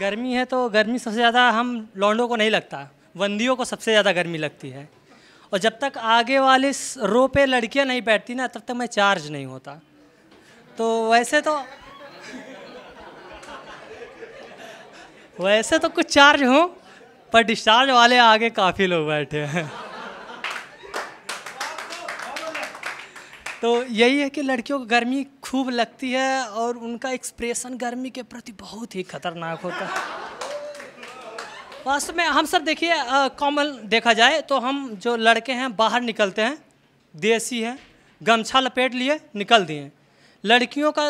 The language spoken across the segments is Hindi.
गर्मी है तो गर्मी सबसे ज़्यादा हम लौंडों को नहीं लगता बंदियों को सबसे ज़्यादा गर्मी लगती है और जब तक आगे वाले रो पे लड़कियाँ नहीं बैठती ना तब तक मैं चार्ज नहीं होता तो वैसे तो वैसे तो कुछ चार्ज हूँ पर डिस्चार्ज वाले आगे काफ़ी लोग बैठे हैं तो यही है कि लड़कियों को गर्मी खूब लगती है और उनका एक्सप्रेशन गर्मी के प्रति बहुत ही खतरनाक होता है वास्तव में हम सब देखिए कॉमन देखा जाए तो हम जो लड़के हैं बाहर निकलते हैं देसी हैं गमछा लपेट लिए निकल दिए लड़कियों का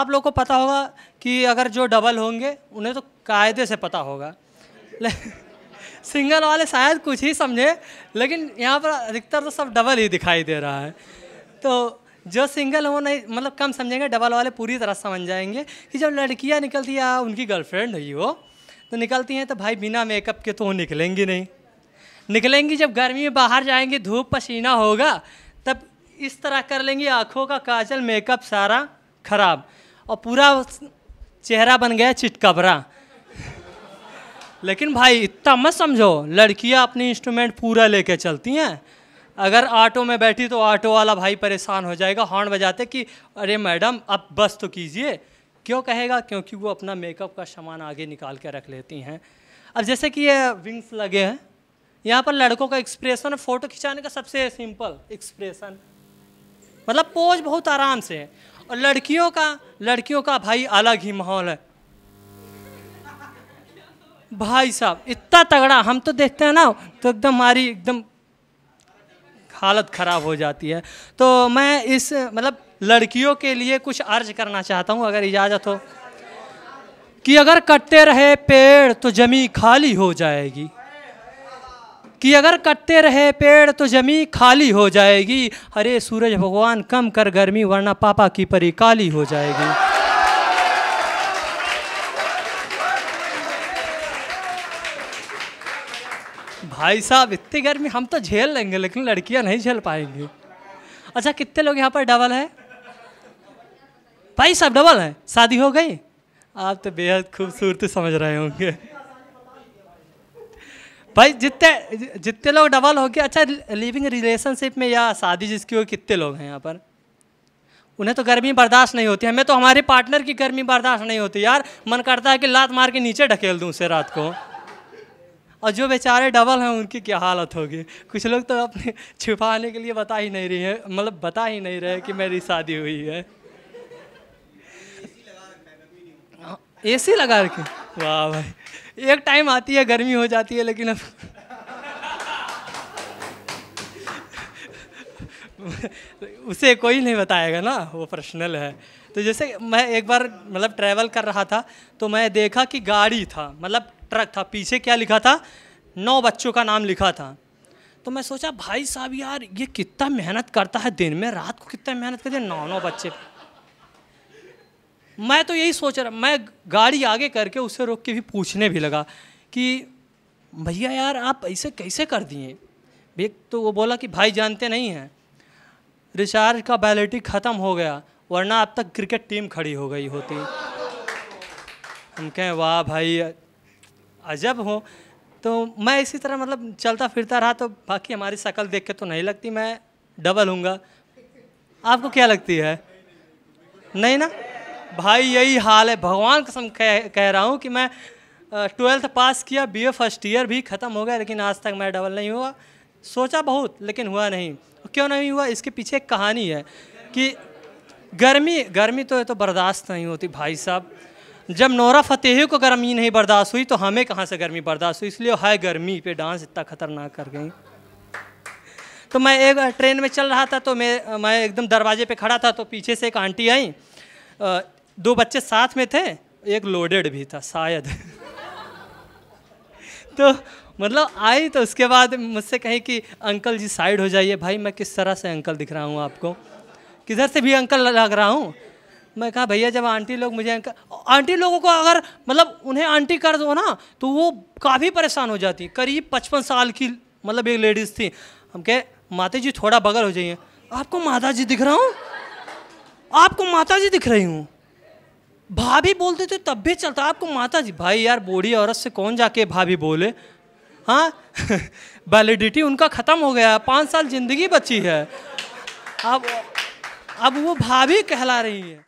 आप लोग को पता होगा कि अगर जो डबल होंगे उन्हें तो कायदे से पता होगा सिंगल वाले शायद कुछ ही समझे लेकिन यहाँ पर अधिकतर तो सब डबल ही दिखाई दे रहा है तो जो सिंगल हो नहीं मतलब कम समझेंगे डबल वाले पूरी तरह समझ जाएंगे कि जब लड़कियाँ निकलती या उनकी गर्लफ्रेंड हुई हो तो निकलती हैं तो भाई बिना मेकअप के तो वो निकलेंगी नहीं निकलेंगी जब गर्मी में बाहर जाएंगी धूप पसीना होगा तब इस तरह कर लेंगी आँखों का काजल मेकअप सारा खराब और पूरा चेहरा बन गया चिटकबरा लेकिन भाई इतना मत समझो लड़कियाँ अपनी इंस्ट्रूमेंट पूरा लेके चलती हैं अगर ऑटो में बैठी तो ऑटो वाला भाई परेशान हो जाएगा हॉर्न बजाते कि अरे मैडम अब बस तो कीजिए क्यों कहेगा क्योंकि वो अपना मेकअप का सामान आगे निकाल के रख लेती हैं अब जैसे कि ये विंग्स लगे हैं यहाँ पर लड़कों का एक्सप्रेशन फ़ोटो खिंचाने का सबसे सिंपल एक्सप्रेशन मतलब पोज बहुत आराम से है और लड़कियों का लड़कियों का भाई अलग ही माहौल है भाई साहब इतना तगड़ा हम तो देखते हैं ना तो एकदम हमारी एकदम हालत ख़राब हो जाती है तो मैं इस मतलब लड़कियों के लिए कुछ अर्ज करना चाहता हूँ अगर इजाज़त हो कि अगर कटते रहे पेड़ तो जमी खाली हो जाएगी कि अगर कटते रहे पेड़ तो जमी खाली हो जाएगी अरे सूरज भगवान कम कर गर्मी वरना पापा की परी काली हो जाएगी भाई साहब इतनी गर्मी हम तो झेल लेंगे लेकिन लड़कियां नहीं झेल पाएंगी अच्छा कितने लोग यहाँ पर डबल है भाई साहब डबल है शादी हो गई आप तो बेहद खूबसूरत समझ रहे होंगे भाई जितने जितने लोग डबल हो गए अच्छा लिविंग रिलेशनशिप में या शादी जिसकी हो कितने लोग हैं यहाँ पर उन्हें तो गर्मी बर्दाश्त नहीं होती हमें तो हमारे पार्टनर की गर्मी बर्दाश्त नहीं होती यार मन करता है कि लात मार के नीचे ढकेल दूँ उसे रात को और जो बेचारे डबल हैं उनकी क्या हालत होगी कुछ लोग तो अपने छुपाने के लिए बता ही नहीं रही है मतलब बता ही नहीं रहे कि मेरी शादी हुई है ए हाँ, सी लगा रखी वाह भाई एक टाइम आती है गर्मी हो जाती है लेकिन अब उसे कोई नहीं बताएगा ना वो पर्सनल है तो जैसे मैं एक बार मतलब ट्रैवल कर रहा था तो मैं देखा कि गाड़ी था मतलब ट्रक था पीछे क्या लिखा था नौ बच्चों का नाम लिखा था तो मैं सोचा भाई साहब यार ये कितना मेहनत करता है दिन में रात को कितना मेहनत करते हैं नौ नौ बच्चे मैं तो यही सोच रहा मैं गाड़ी आगे करके उसे रोक के भी पूछने भी लगा कि भैया यार आप ऐसे कैसे कर दिए भैया तो वो बोला कि भाई जानते नहीं हैं रिचार्ज का वैलिडिटी ख़त्म हो गया वरना अब तक क्रिकेट टीम खड़ी हो गई होती हम कहें वाह भाई अजब हो तो मैं इसी तरह मतलब चलता फिरता रहा तो बाकी हमारी शक्ल देख के तो नहीं लगती मैं डबल हूँगा आपको क्या लगती है नहीं ना भाई यही हाल है भगवान कसम कह कह रहा हूँ कि मैं ट्वेल्थ पास किया बीए फर्स्ट ईयर भी ख़त्म हो गया लेकिन आज तक मैं डबल नहीं हुआ सोचा बहुत लेकिन हुआ नहीं क्यों नहीं हुआ इसके पीछे एक कहानी है कि गर्मी गर्मी तो ये तो बर्दाश्त नहीं होती भाई साहब जब नोरा फतेही को गर्मी नहीं बर्दाश्त हुई तो हमें कहाँ से गर्मी बर्दाश्त हुई इसलिए हाय गर्मी पे डांस इतना खतरनाक कर गई तो मैं एक ट्रेन में चल रहा था तो मैं मैं एकदम दरवाजे पे खड़ा था तो पीछे से एक आंटी आई दो बच्चे साथ में थे एक लोडेड भी था शायद तो मतलब आई तो उसके बाद मुझसे कहीं कि अंकल जी साइड हो जाइए भाई मैं किस तरह से अंकल दिख रहा हूँ आपको किधर से भी अंकल लग रहा हूँ मैं कहा भैया जब आंटी लोग मुझे अंकल आंटी लोगों को अगर मतलब उन्हें आंटी कर दो ना तो वो काफ़ी परेशान हो जाती करीब पचपन साल की मतलब एक लेडीज़ थी हम कहे माता जी थोड़ा बगल हो जाइए आपको माता जी दिख रहा हूँ आपको माता जी दिख रही हूँ भाभी बोलते थे तब भी चलता आपको माता जी भाई यार बूढ़ी औरत से कौन जाके भाभी बोले हाँ वैलिडिटी उनका ख़त्म हो गया है पाँच साल जिंदगी बची है अब अब वो भाभी कहला रही है